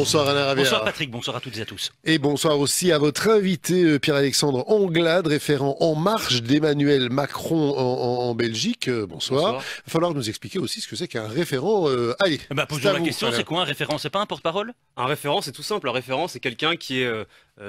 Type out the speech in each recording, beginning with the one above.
Bonsoir Alain Ravière. Bonsoir Patrick, bonsoir à toutes et à tous. Et bonsoir aussi à votre invité euh, Pierre-Alexandre Anglade, référent En Marche d'Emmanuel Macron en, Belgique. Euh, bonsoir. Il va falloir nous expliquer aussi ce que c'est qu'un référent. Euh, allez. Bah, eh moi ben, la question, c'est quoi un référent C'est pas un porte-parole Un référent, c'est tout simple. Un référent, c'est quelqu'un qui est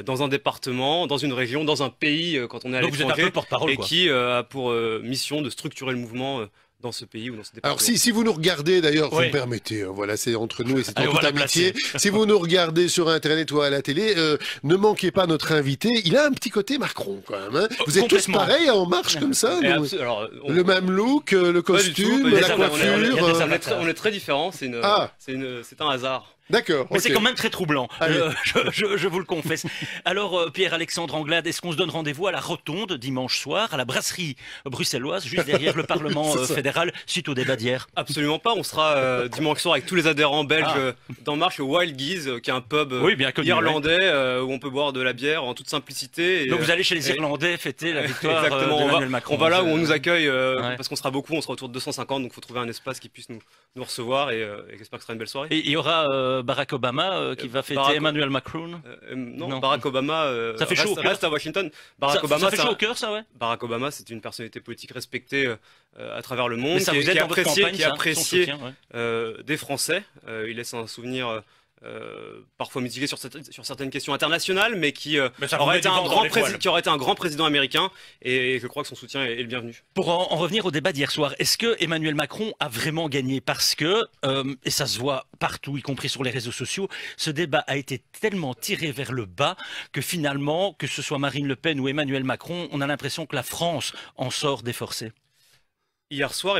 dans un département, dans une région, dans un pays, quand on est à l'étranger, et qui a pour mission de structurer le mouvement dans ce pays ou dans ce département. Alors si, si vous nous regardez d'ailleurs, vous me permettez, hein, voilà, c'est entre nous et c'est en toute amitié. si vous nous regardez sur Internet ou à la télé, euh, ne manquez pas notre invité. Il a un petit côté Macron quand même. Hein. Oh, vous êtes tous pareils, en marche comme ça. Le même look, euh, le costume, la coiffure. On est, très, euh, différents, ah. c'est un hasard. D'accord. Mais c'est quand même très troublant, euh, je, vous le confesse. Alors, euh, Pierre-Alexandre Anglade, est-ce qu'on se donne rendez-vous à la Rotonde dimanche soir, à la brasserie bruxelloise, juste derrière le Parlement euh, fédéral, suite au débat d'hier Absolument pas, on sera dimanche soir avec tous les adhérents belges dans ah. d'En Marche au Wild Geese, qui est un pub irlandais où on peut boire de la bière en toute simplicité. Donc vous allez chez les Irlandais fêter la victoire d'Emmanuel Macron. On va là où on nous accueille, parce qu'on sera beaucoup, on sera autour de 250, donc il faut trouver un espace qui puisse nous, recevoir et, j'espère que ce sera une belle soirée. Et il y aura Barack Obama euh, qui euh, va fêter Emmanuel Macron euh, non, Barack Obama ça fait ah, chaud au reste à Washington. Barack ça, Obama, ça fait chaud au cœur, ça, ouais. Barack Obama, c'est une personnalité politique respectée à travers le monde, qui, est appréciée, qui est appréciée des Français. il laisse un souvenir euh, parfois mitigé sur, sur, certaines questions internationales, mais, qui, euh, aurait été un grand qui aurait été un grand président américain, et, je crois que son soutien est, le bienvenu. Pour en, revenir au débat d'hier soir, est-ce que Emmanuel Macron a vraiment gagné Parce que, euh, et ça se voit partout, y compris sur les réseaux sociaux, ce débat a été tellement tiré vers le bas que finalement, que ce soit Marine Le Pen ou Emmanuel Macron, on a l'impression que la France en sort déforcée. Hier soir,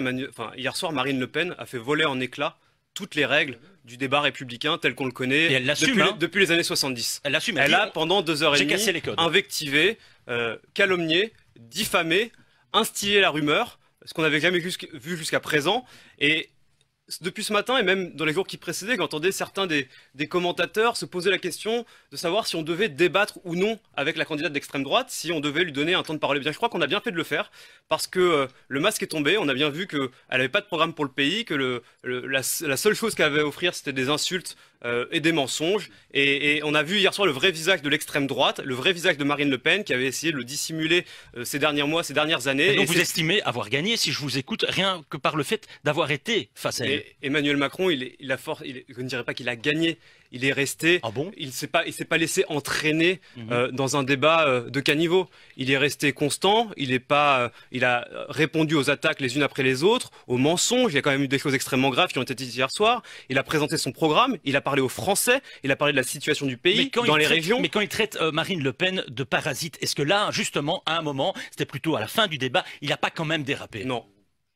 hier soir, Marine Le Pen a fait voler en éclats toutes les règles du débat républicain tel qu'on le connaît depuis, hein. depuis, les années 70. Elle l'assume. Elle, a, pendant deux heures et demie, invectivé, euh, calomnié, diffamé, instillé la rumeur, ce qu'on n'avait jamais vu jusqu'à présent. Et depuis ce matin et même dans les jours qui précédaient, j'entendais certains des, commentateurs se poser la question de savoir si on devait débattre ou non avec la candidate d'extrême droite, si on devait lui donner un temps de parole. Eh bien, je crois qu'on a bien fait de le faire parce que euh, le masque est tombé. On a bien vu qu'elle n'avait pas de programme pour le pays, que la, seule chose qu'elle avait à offrir, c'était des insultes euh, et des mensonges. Et, on a vu hier soir le vrai visage de l'extrême droite, le vrai visage de Marine Le Pen, qui avait essayé de le dissimuler euh, ces derniers mois, ces dernières années. Et donc vous estimez avoir gagné, si je vous écoute, rien que par le fait d'avoir été face à elle. Emmanuel Macron, il, a fort, je ne dirais pas qu'il a gagné, il est resté. Ah bon Il ne pas, s'est pas laissé entraîner mhm. euh, dans un débat de caniveau. Il est resté constant. Il est pas, il a répondu aux attaques les unes après les autres, aux mensonges. Il y a quand même eu des choses extrêmement graves qui ont été dites hier soir. Il a présenté son programme. Il a parlé parlé aux Français, il a parlé de la situation du pays, dans les régions. Mais quand il traite euh, Marine Le Pen de parasite, est-ce que là, justement, à un moment, c'était plutôt à la fin du débat, il n'a pas quand même dérapé Non.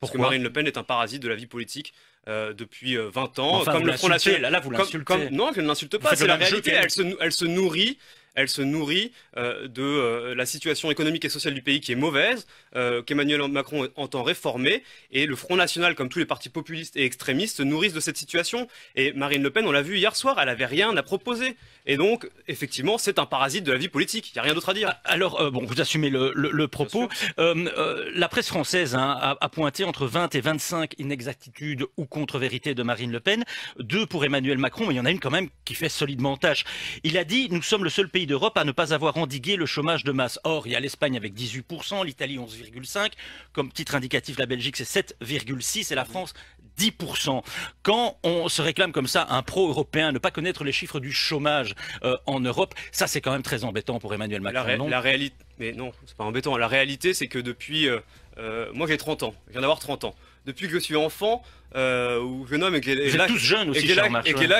Pourquoi Parce que Marine Le Pen est un parasite de la vie politique. Euh, depuis 20 euh, ans, comme vous le Front Là, là, vous l'insultez. non, je ne l'insulte pas, c'est la réalité. Elle se, elle se nourrit elle se nourrit euh, de euh, la situation économique et sociale du pays qui est mauvaise, euh, qu'Emmanuel Macron entend réformer, et le Front National, comme tous les partis populistes et extrémistes, se nourrissent de cette situation. Et Marine Le Pen, on l'a vu hier soir, elle n'avait rien à proposer. Et donc, effectivement, c'est un parasite de la vie politique. Il n'y a rien d'autre à dire. Ah, alors, bon, vous assumez le, propos. la presse française hein, a, a, pointé entre 20 et 25 inexactitudes ou contre-vérités de Marine Le Pen, deux pour Emmanuel Macron, mais il y en a une quand même qui fait solidement tâche. Il a dit Nous sommes le seul pays d'Europe à ne pas avoir endigué le chômage de masse. Or, il y a l'Espagne avec 18%, l'Italie 11,5%, comme titre indicatif la Belgique c'est 7,6% et la France 10%. Quand on se réclame comme ça un pro-européen, ne pas connaître les chiffres du chômage euh, en Europe, ça c'est quand même très embêtant pour Emmanuel Macron. La, réalité, mais non, c'est pas embêtant. La réalité c'est que depuis, euh, euh, moi j'ai 30 ans, je viens d'avoir 30 ans. Depuis que je suis enfant, ou jeune homme et que j'ai l'âge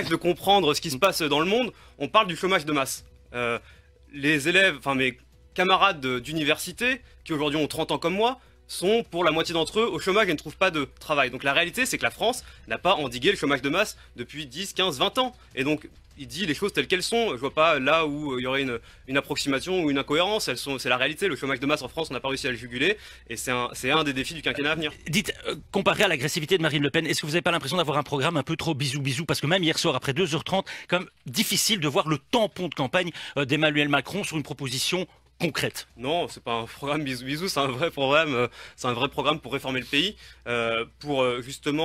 de comprendre ce qui se mm. passe dans le monde, on parle du chômage de masse. Euh, les élèves, enfin mes camarades d'université, qui aujourd'hui ont 30 ans comme moi, sont pour la moitié d'entre eux au chômage et ne trouvent pas de travail. Donc la réalité, c'est que la France n'a pas endigué le chômage de masse depuis 10, 15, 20 ans. Et donc il dit les choses telles qu'elles sont. Je vois pas là où euh, il y aurait une, approximation ou une incohérence. Elles sont, c'est la réalité. Le chômage de masse en France, on n'a pas réussi à le juguler, et c'est un, des défis du quinquennat à venir. Euh, dites, euh, comparé à l'agressivité de Marine Le Pen, est-ce que vous n'avez pas l'impression d'avoir un programme un peu trop bisou bisou Parce que même hier soir, après 2h30, comme difficile de voir le tampon de campagne d'Emmanuel Macron sur une proposition concrète. Non, c'est pas un programme bisous bisous, c'est un vrai programme, euh, c'est un vrai programme pour réformer le pays, euh, pour euh, justement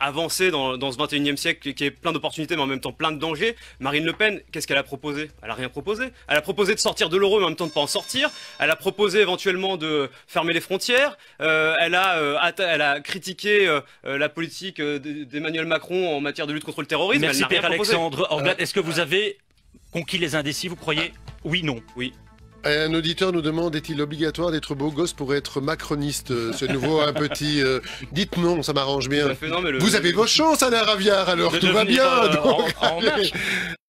avancer dans, ce 21e siècle qui est plein d'opportunités mais en même temps plein de dangers. Marine Le Pen, qu'est-ce qu'elle a proposé Elle a rien proposé. Elle a proposé de sortir de l'euro mais en même temps de pas en sortir. Elle a proposé éventuellement de fermer les frontières. elle a elle a critiqué la politique d'Emmanuel Macron en matière de lutte contre le terrorisme. Merci Pierre Alexandre. Est-ce que vous avez Conquis les indécis, vous croyez ah. Oui, non. Oui. Un auditeur nous demande est-il obligatoire d'être beau gosse pour être macroniste euh, Ce nouveau un petit. Euh, dites non, ça m'arrange bien. vous avez vos chances, Alain Raviard, alors tout va bien. Euh,